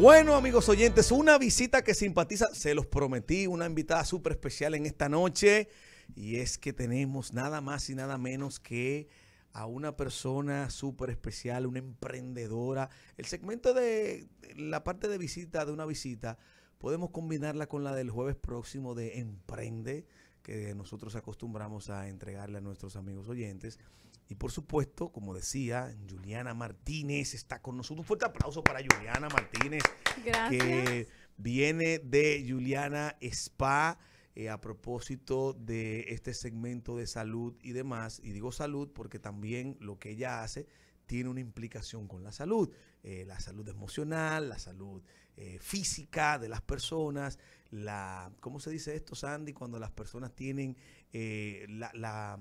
Bueno, amigos oyentes, una visita que simpatiza, se los prometí, una invitada súper especial en esta noche. Y es que tenemos nada más y nada menos que a una persona súper especial, una emprendedora. El segmento de la parte de visita, de una visita, podemos combinarla con la del jueves próximo de Emprende, que nosotros acostumbramos a entregarle a nuestros amigos oyentes. Y por supuesto, como decía, Juliana Martínez está con nosotros. Un fuerte aplauso para Juliana Martínez. Gracias. Que viene de Juliana Spa. Eh, a propósito de este segmento de salud y demás, y digo salud porque también lo que ella hace tiene una implicación con la salud, eh, la salud emocional, la salud eh, física de las personas, la, ¿cómo se dice esto, Sandy? Cuando las personas tienen la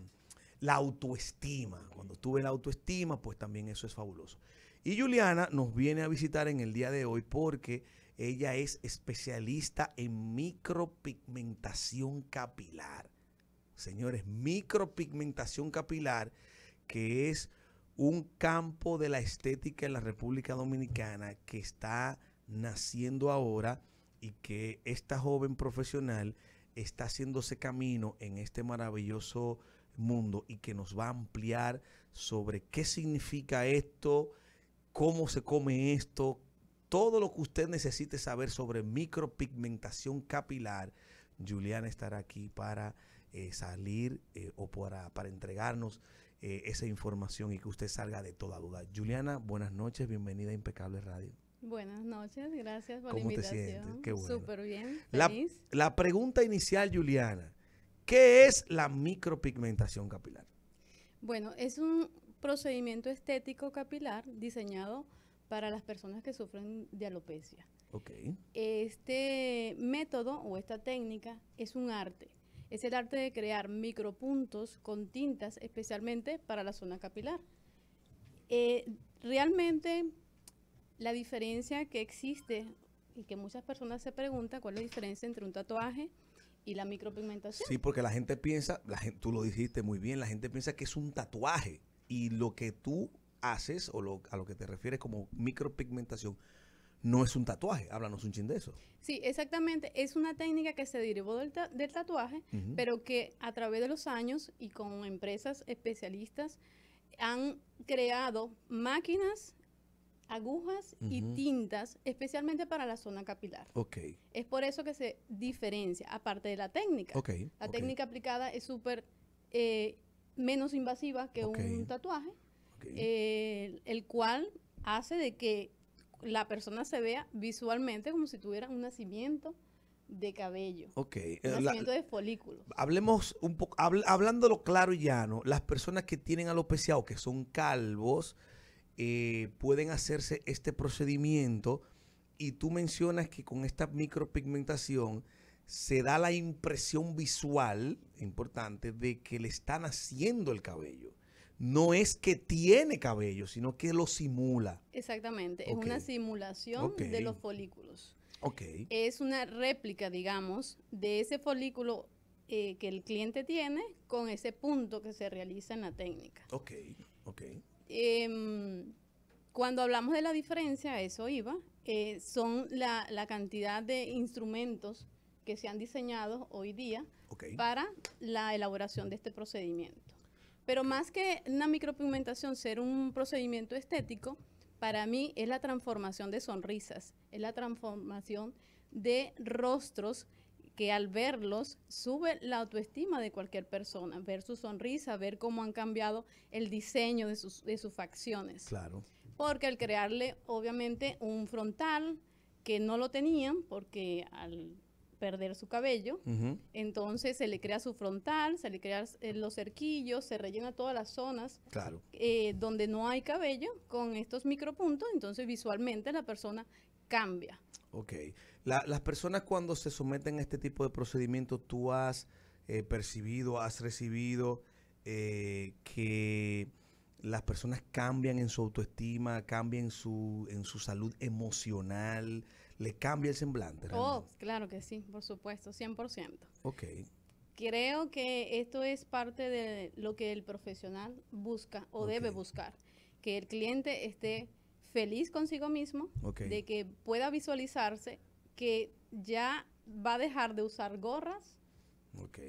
la autoestima. Cuando tuve la autoestima, pues también eso es fabuloso. Y Juliana nos viene a visitar en el día de hoy porque ella es especialista en micropigmentación capilar. Señores, micropigmentación capilar, que es un campo de la estética en la República Dominicana que está naciendo ahora y que esta joven profesional está haciéndose camino en este maravilloso mundo y que nos va a ampliar sobre qué significa esto, cómo se come esto, todo lo que usted necesite saber sobre micropigmentación capilar. Juliana estará aquí para eh, salir eh, o para, entregarnos eh, esa información y que usted salga de toda duda. Juliana, buenas noches, bienvenida a Impecable Radio. Buenas noches, gracias por la invitación. Te sientes? bien. la pregunta inicial, Juliana. ¿Qué es la micropigmentación capilar? Bueno, es un procedimiento estético capilar diseñado para las personas que sufren de alopecia. Okay. Este método o esta técnica es un arte. Es el arte de crear micropuntos con tintas especialmente para la zona capilar. Eh, realmente la diferencia que existe y que muchas personas se preguntan cuál es la diferencia entre un tatuaje y la micropigmentación. Sí, porque la gente piensa, la tú lo dijiste muy bien, la gente piensa que es un tatuaje y lo que tú haces o a lo que te refieres como micropigmentación no es un tatuaje. Háblanos un ching de eso. Sí, exactamente. Es una técnica que se derivó del, tatuaje, pero que a través de los años y con empresas especialistas han creado máquinas agujas y tintas, especialmente para la zona capilar. Es por eso que se diferencia, aparte de la técnica. La técnica aplicada es súper eh, menos invasiva que un tatuaje, eh, el cual hace de que la persona se vea visualmente como si tuviera un nacimiento de cabello. Ok. Eh, nacimiento de folículos. Hablemos un poco, hablándolo claro y llano, las personas que tienen alopecia o que son calvos, eh, pueden hacerse este procedimiento y tú mencionas que con esta micropigmentación se da la impresión visual importante de que le están haciendo el cabello. No es que tiene cabello, sino que lo simula. Exactamente, es una simulación de los folículos. Okay. Es una réplica, digamos, de ese folículo eh, que el cliente tiene con ese punto que se realiza en la técnica. Ok, ok. Em, cuando hablamos de la diferencia, eso iba, eh, son la, cantidad de instrumentos que se han diseñado hoy día para la elaboración de este procedimiento. Pero más que una micropigmentación ser un procedimiento estético, para mí es la transformación de sonrisas, es la transformación de rostros que al verlos sube la autoestima de cualquier persona, ver su sonrisa, ver cómo han cambiado el diseño de sus, de sus facciones. Claro. Porque al crearle, obviamente, un frontal que no lo tenían, porque al perder su cabello, entonces se le crea su frontal, se le crean eh, los cerquillos, se rellena todas las zonas claro. Eh, donde no hay cabello con estos micropuntos, entonces visualmente la persona cambia. Ok. La, las personas cuando se someten a este tipo de procedimiento, tú has eh, percibido, has recibido eh, que las personas cambian en su autoestima, cambian su, en su salud emocional, le cambia el semblante. Oh, claro que sí, por supuesto, 100%. Ok. Creo que esto es parte de lo que el profesional busca o debe buscar, que el cliente esté feliz consigo mismo, de que pueda visualizarse que ya va a dejar de usar gorras,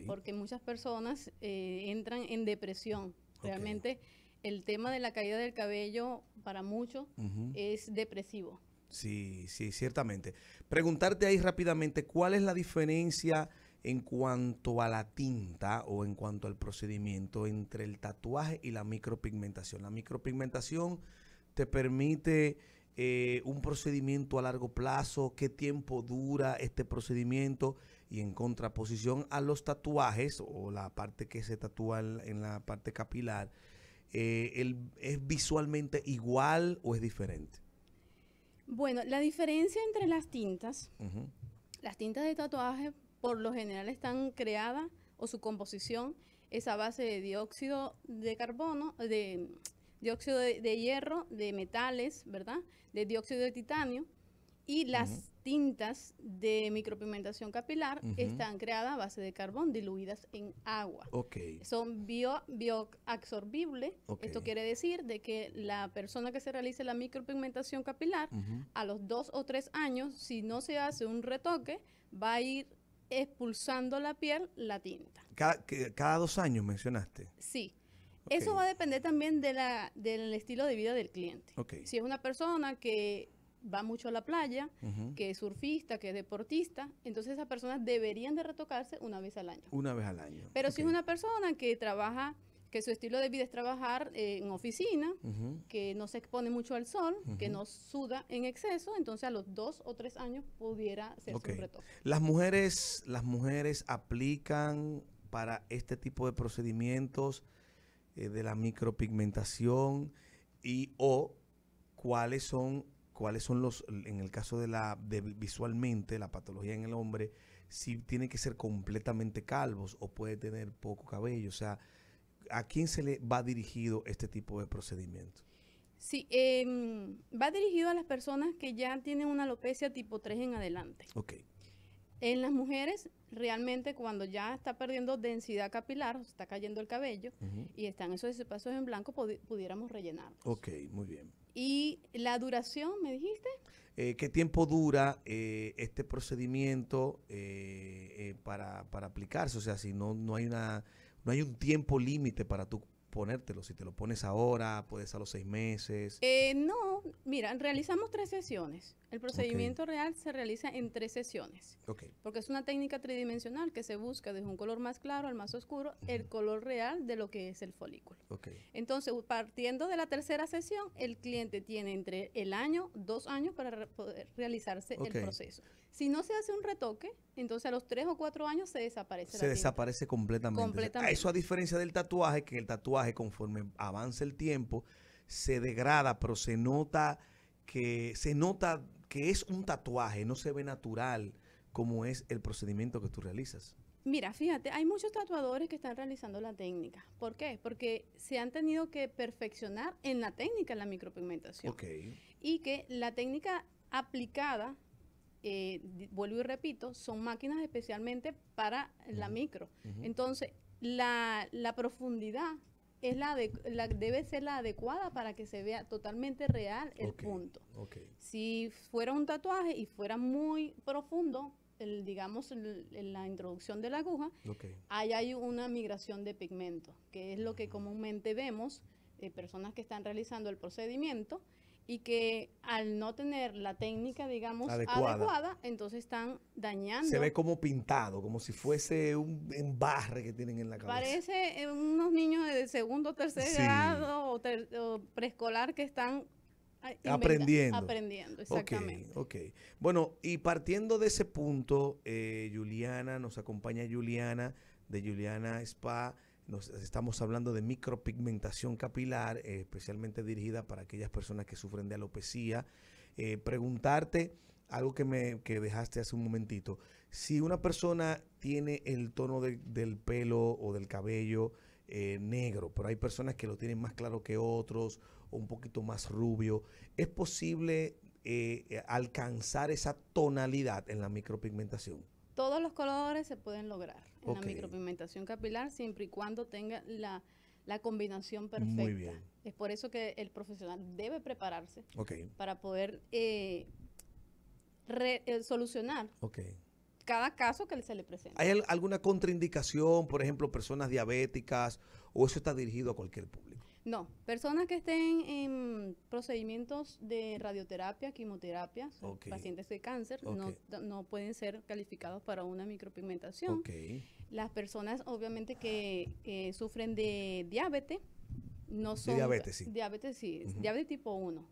porque muchas personas eh, entran en depresión. Realmente el tema de la caída del cabello para muchos es depresivo. Sí, sí, ciertamente. Preguntarte ahí rápidamente, ¿cuál es la diferencia en cuanto a la tinta o en cuanto al procedimiento entre el tatuaje y la micropigmentación? La micropigmentación te permite eh, un procedimiento a largo plazo, qué tiempo dura este procedimiento y en contraposición a los tatuajes o la parte que se tatúa en la parte capilar, eh, ¿es visualmente igual o es diferente? Bueno, la diferencia entre las tintas, las tintas de tatuaje por lo general están creadas o su composición es a base de dióxido de carbono, de dióxido de, hierro, de metales, ¿verdad? De dióxido de titanio, y las tintas de micropigmentación capilar están creadas a base de carbón diluidas en agua. Son bio, bioabsorbibles. Esto quiere decir de que la persona que se realice la micropigmentación capilar, a los dos o tres años, si no se hace un retoque, va a ir expulsando la piel la tinta. Cada, cada dos años mencionaste. Sí. Eso va a depender también de la, del estilo de vida del cliente. Si es una persona que va mucho a la playa, que es surfista, que es deportista, entonces esas personas deberían de retocarse una vez al año. Una vez al año. Pero si es una persona que trabaja, que su estilo de vida es trabajar en oficina, que no se expone mucho al sol, que no suda en exceso, entonces a los dos o tres años pudiera ser un retoque. Las mujeres, las mujeres aplican para este tipo de procedimientos eh, de la micropigmentación y o cuáles son cuáles son los en el caso de la visualmente la patología en el hombre si tiene que ser completamente calvos o puede tener poco cabello, o sea, ¿a quién se le va dirigido este tipo de procedimiento? Sí, em, va dirigido a las personas que ya tienen una alopecia tipo 3 en adelante. Ok. En las mujeres, realmente cuando ya está perdiendo densidad capilar, está cayendo el cabello y están esos espacios en blanco, pudiéramos rellenarlos. Ok, muy bien. ¿Y la duración, me dijiste? Eh, ¿Qué tiempo dura eh, este procedimiento eh, para, aplicarse? O sea, si no, no, hay, una, no hay un tiempo límite para tu ponértelo. Si te lo pones ahora, puedes a los seis meses. Eh, no, mira, realizamos tres sesiones. El procedimiento real se realiza en tres sesiones. Porque es una técnica tridimensional que se busca desde un color más claro al más oscuro el color real de lo que es el folículo. Entonces, partiendo de la tercera sesión, el cliente tiene entre el año, dos años para poder realizarse el proceso. Si no se hace un retoque, entonces a los tres o cuatro años se desaparece. Se desaparece completamente. completamente. Ah, eso a diferencia del tatuaje, que el tatuaje conforme avanza el tiempo se degrada, pero se nota que se nota que es un tatuaje, no se ve natural como es el procedimiento que tú realizas. Mira, fíjate, hay muchos tatuadores que están realizando la técnica. ¿Por qué? Porque se han tenido que perfeccionar en la técnica la micropigmentación. Y que la técnica aplicada, eh, vuelvo y repito, son máquinas especialmente para la micro. Entonces, la, la profundidad es la, de, la debe ser la adecuada para que se vea totalmente real el punto. Si fuera un tatuaje y fuera muy profundo, el, digamos, la introducción de la aguja, ahí hay una migración de pigmento, que es lo que comúnmente vemos eh, personas que están realizando el procedimiento y que al no tener la técnica, digamos, adecuada, entonces están dañando. Se ve como pintado, como si fuese un embarre que tienen en la cabeza. Parece eh, unos niños de segundo, tercer grado o, preescolar que están ah, aprendiendo. Aprendiendo, exactamente. Okay, ok, Bueno, y partiendo de ese punto, eh, Juliana, nos acompaña Juliana de Juliana Spa. Nos, estamos hablando de micropigmentación capilar, eh, especialmente dirigida para aquellas personas que sufren de alopecia. Eh, preguntarte algo que me dejaste hace un momentito. Si una persona tiene el tono del pelo o del cabello eh, negro, pero hay personas que lo tienen más claro que otros o un poquito más rubio, ¿es posible alcanzar esa tonalidad en la micropigmentación? Todos los colores se pueden lograr en la micropigmentación capilar siempre y cuando tenga la, combinación perfecta. Es por eso que el profesional debe prepararse para poder eh, eh, solucionar cada caso que se le presente. ¿Hay alguna contraindicación, por ejemplo, personas diabéticas o eso está dirigido a cualquier público? No, personas que estén en procedimientos de radioterapia, quimioterapia, pacientes de cáncer, no, pueden ser calificados para una micropigmentación. Las personas obviamente que sufren de diabetes, no son... diabetes, sí. Diabetes, sí. Diabetes tipo 1.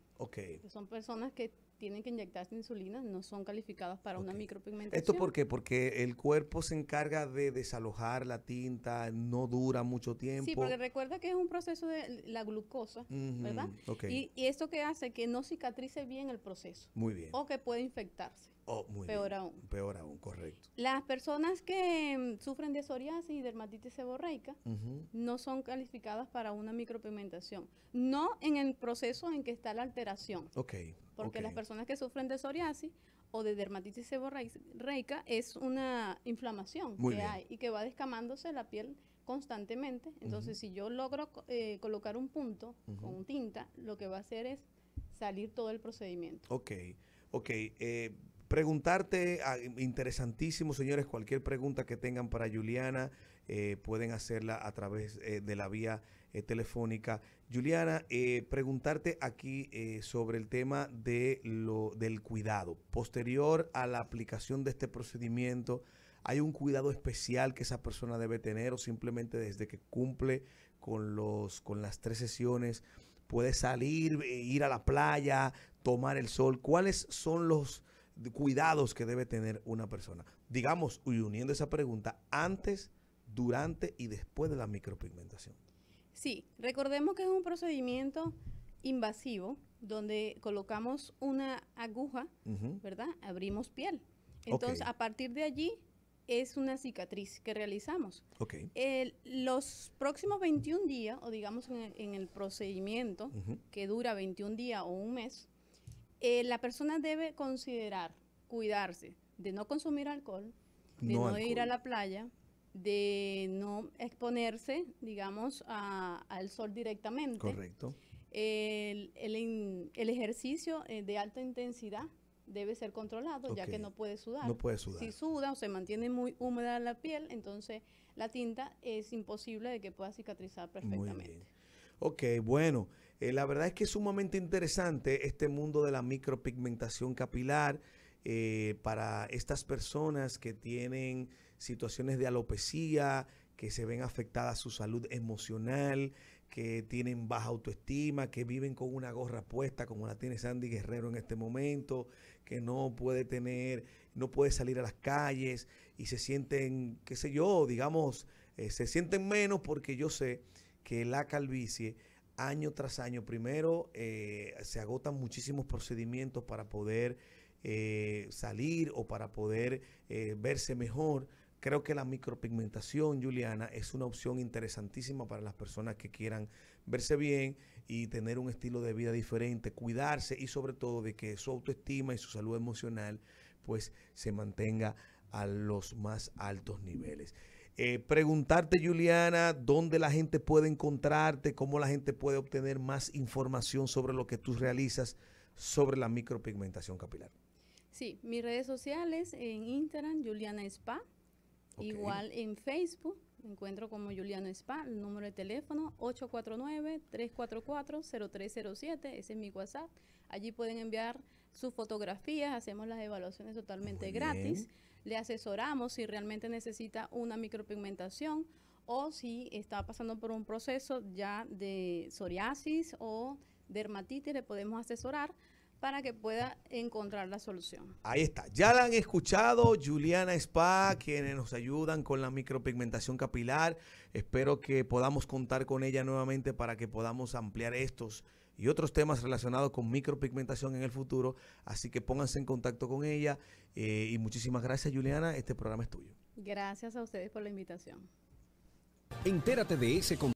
Son personas que tienen que inyectarse insulina no son calificadas para una micropigmentación. ¿Esto por qué? Porque el cuerpo se encarga de desalojar la tinta, no dura mucho tiempo. Sí, porque recuerda que es un proceso de la glucosa, ¿verdad? Y, y, esto que hace que no cicatrice bien el proceso. Muy bien. O que puede infectarse. Oh, peor aún. Peor aún, correcto. Las personas que mm, sufren de psoriasis y dermatitis seborreica no son calificadas para una micropigmentación. No en el proceso en que está la alteración. Ok. Porque las personas que sufren de psoriasis o de dermatitis seborreica es una inflamación que hay y que va descamándose la piel constantemente. Entonces, si yo logro eh, colocar un punto con tinta, lo que va a hacer es salir todo el procedimiento. Ok, ok. Eh, Preguntarte, ah, interesantísimo, señores, cualquier pregunta que tengan para Juliana, eh, pueden hacerla a través eh, de la vía eh, telefónica. Juliana, preguntarte aquí sobre el tema de lo, del cuidado. Posterior a la aplicación de este procedimiento, ¿hay un cuidado especial que esa persona debe tener o simplemente desde que cumple con, los, con las tres sesiones puede salir, ir a la playa, tomar el sol? ¿Cuáles son los cuidados que debe tener una persona. Digamos, y uniendo esa pregunta, antes, durante y después de la micropigmentación. Sí, recordemos que es un procedimiento invasivo donde colocamos una aguja, ¿verdad? Abrimos piel. Entonces, a partir de allí es una cicatriz que realizamos. los próximos 21 días, o digamos en el, procedimiento, que dura 21 días o un mes, eh, la persona debe considerar cuidarse de no consumir alcohol, de no, ir a la playa, de no exponerse, digamos, al sol directamente. Correcto. El, el, ejercicio eh, de alta intensidad debe ser controlado, ya que no puede sudar. No puede sudar. Si suda o se mantiene muy húmeda la piel, entonces la tinta es imposible de que pueda cicatrizar perfectamente. Muy bien. Ok, bueno. Eh, la verdad es que es sumamente interesante este mundo de la micropigmentación capilar eh, para estas personas que tienen situaciones de alopecia, que se ven afectadas su salud emocional, que tienen baja autoestima, que viven con una gorra puesta como la tiene Sandy Guerrero en este momento, que no puede tener, no puede salir a las calles y se sienten, qué sé yo, digamos, eh, se sienten menos porque yo sé que la calvicie año tras año. Primero, eh, se agotan muchísimos procedimientos para poder eh, salir o para poder eh, verse mejor. Creo que la micropigmentación, Juliana, es una opción interesantísima para las personas que quieran verse bien y tener un estilo de vida diferente, cuidarse y sobre todo de que su autoestima y su salud emocional pues se mantenga a los más altos niveles. Eh, preguntarte, Juliana, dónde la gente puede encontrarte, cómo la gente puede obtener más información sobre lo que tú realizas sobre la micropigmentación capilar. Sí, mis redes sociales en Instagram, Juliana Spa, igual en Facebook, encuentro como Juliana Spa, el número de teléfono 849-344-0307, ese es mi WhatsApp. Allí pueden enviar sus fotografías, hacemos las evaluaciones totalmente gratis le asesoramos si realmente necesita una micropigmentación o si está pasando por un proceso ya de psoriasis o dermatitis, le podemos asesorar para que pueda encontrar la solución. Ahí está. Ya la han escuchado, Juliana Spa, quienes nos ayudan con la micropigmentación capilar. Espero que podamos contar con ella nuevamente para que podamos ampliar estos y otros temas relacionados con micropigmentación en el futuro. Así que pónganse en contacto con ella. Eh, y muchísimas gracias, Juliana. Este programa es tuyo. Gracias a ustedes por la invitación. Entérate de ese